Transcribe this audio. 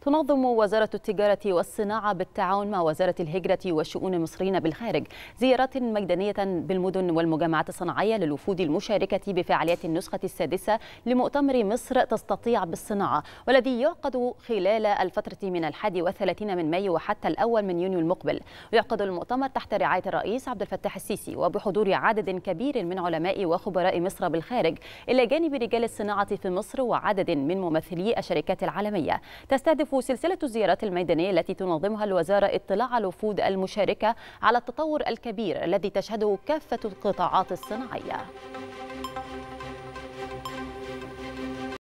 تنظم وزارة التجارة والصناعة بالتعاون مع وزارة الهجرة وشؤون المصريين بالخارج زيارات ميدانية بالمدن والمجمعات الصناعية للوفود المشاركة بفعاليات النسخة السادسة لمؤتمر مصر تستطيع بالصناعة والذي يعقد خلال الفترة من الحادي والثلاثين من مايو وحتى الأول من يونيو المقبل ويعقد المؤتمر تحت رعاية الرئيس عبد الفتاح السيسي وبحضور عدد كبير من علماء وخبراء مصر بالخارج إلى جانب رجال الصناعة في مصر وعدد من ممثلي الشركات العالمية تستهدف تهدف سلسلة الزيارات الميدانية التي تنظمها الوزارة اطلاع الوفود المشاركة على التطور الكبير الذي تشهده كافة القطاعات الصناعية